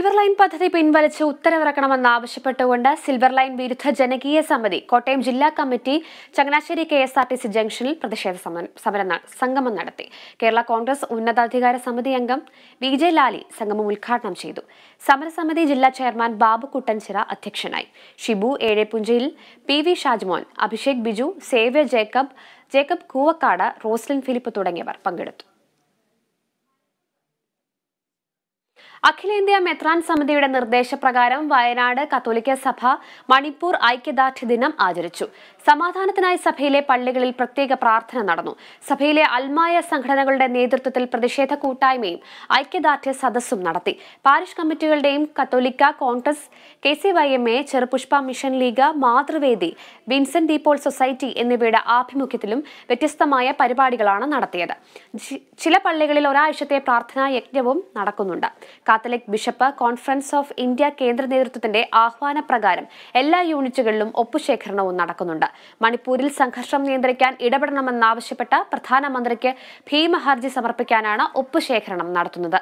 silver line പദ്ധതി പിൻവലിച്ച് ആവശ്യപ്പെട്ടുകൊണ്ട് സിൽവർ ലൈൻ വിരുദ്ധ ജനകീയ സമിതി കോട്ടയം ജില്ലാ committee Changanassery K S R T C ജംഗ്ഷനിൽ പ്രതിഷേധ സമരം സംഗമം നടത്തി കേരള കോൺഗ്രസ് ഉന്നതാധികാര സമിതി അംഗം വി ജെ ലാലി സംഗമം ഉദ്ഘാടനം ചെയ്തു സമരസമിതി ജില്ലാ ചെയർമാൻ ബാബു കുട്ടൻചിറ അധ്യക്ഷനായി ഷിബു ഏഴേപ്പുഞ്ചയിൽ പി വി ഷാജ്മോൻ അഭിഷേക് ബിജു സേവ്യ Jacob Jacob Koovakkad Roslin Philip തുടങ്ങിയവർ പങ്കെടുത്തു അഖിലേന്ത്യാ മെത്രാൻ സമിതിയുടെ നിർദ്ദേശപ്രകാരം വയനാട് കത്തോലിക്ക സഭ മണിപ്പൂർ ഐക്യദാർഢ്യ ദിനം ആചരിച്ചു സമാധാനത്തിനായി സഭയിലെ പള്ളികളിൽ പ്രത്യേക പ്രാർത്ഥന നടന്നു സഭയിലെ അൽമായ സംഘടനകളുടെ നേതൃത്വത്തിൽ പ്രതിഷേധ കൂട്ടായ്മയും ഐക്യദാർഢ്യ സദസ്സും നടത്തി പാരിഷ് കമ്മിറ്റികളുടെയും കത്തോലിക്ക Congress K C Y M A ചെറുപുഷ്പ മിഷൻ ലീഗ് മാതൃവേദി വിൻസെന്റ് ഡീപോൾ സൊസൈറ്റി എന്നിവയുടെ ആഭിമുഖ്യത്തിലും വ്യത്യസ്തമായ പരിപാടികളാണ് നടത്തിയത് ചില പള്ളികളിൽ ഒരാഴ്ചത്തെ പ്രാർത്ഥനാ യജ്ഞവും നടക്കുന്നുണ്ട് Catholic Bishop Conference of India കേന്ദ്ര നേതൃത്വത്തിന്റെ ആഹ്വാനപ്രകാരം എല്ലാ യൂണിറ്റുകളിലും ഒപ്പുശേഖരണവും നടക്കുന്നുണ്ട് മണിപ്പൂരിൽ സംഘർഷം നിയന്ത്രിക്കാൻ ഇടപെടണമെന്നാവശ്യപ്പെട്ട് പ്രധാനമന്ത്രിക്ക് ഭീമഹർജി സമർപ്പിക്കാനാണ് ഒപ്പുശേഖരണം നടത്തുന്നത്